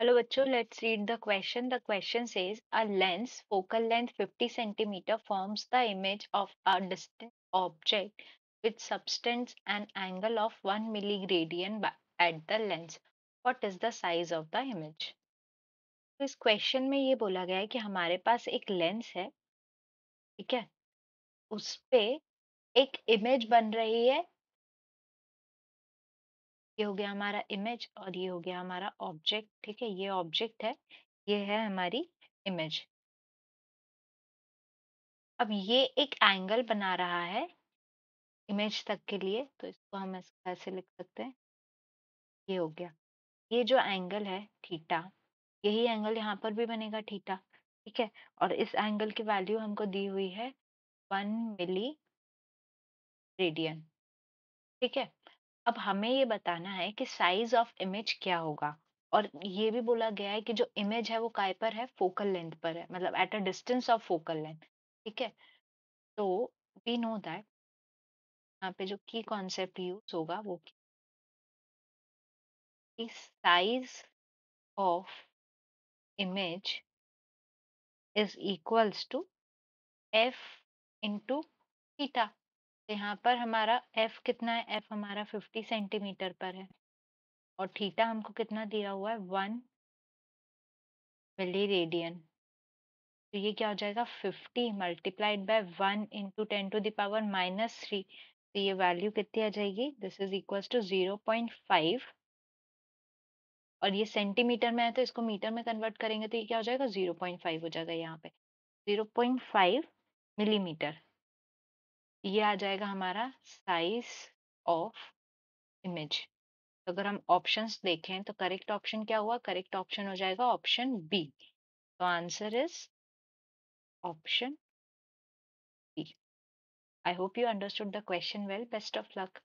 hello बच्चों let's read the question the question says a lens focal length 50 centimetre forms the image of a distant object with substance and angle of 1 milliradian at the lens what is the size of the image तो इस question में ये बोला गया है कि हमारे पास एक लेंस है ठीक है उस पर एक इमेज बन रही है ये हो गया हमारा इमेज और ये हो गया हमारा ऑब्जेक्ट ठीक है ये ऑब्जेक्ट है ये है हमारी इमेज अब ये एक एंगल बना रहा है इमेज तक के लिए तो इसको हम इसको ऐसे लिख सकते हैं ये हो गया ये जो एंगल है थीटा यही एंगल यहाँ पर भी बनेगा थीटा ठीक है और इस एंगल की वैल्यू हमको दी हुई है वन मिली रेडियन ठीक है अब हमें ये बताना है कि साइज ऑफ इमेज क्या होगा और ये भी बोला गया है कि जो इमेज है वो काय पर है फोकल लेंथ पर है मतलब at a distance of focal length ठीक है तो वी नो दैट यहाँ पे जो की कॉन्सेप्ट यूज होगा वो size of image is equals to F into theta तो यहाँ पर हमारा एफ कितना है एफ हमारा फिफ्टी सेंटीमीटर पर है और थीटा हमको कितना दिया हुआ है वन मिली रेडियन तो ये क्या हो जाएगा fifty multiplied by one into ten to the power minus three तो ये वैल्यू कितनी आ जाएगी this is equal to zero point five और ये सेंटीमीटर में है तो इसको मीटर में कन्वर्ट करेंगे तो ये क्या हो जाएगा जीरो पॉइंट फाइव हो जाएगा यहाँ पे जीरो पॉइंट फाइव मिलीमीटर ये आ जाएगा हमारा साइज ऑफ इमेज अगर हम ऑप्शंस देखें तो करेक्ट ऑप्शन क्या हुआ करेक्ट ऑप्शन हो जाएगा ऑप्शन बी तो answer is option B I hope you understood the question well best of luck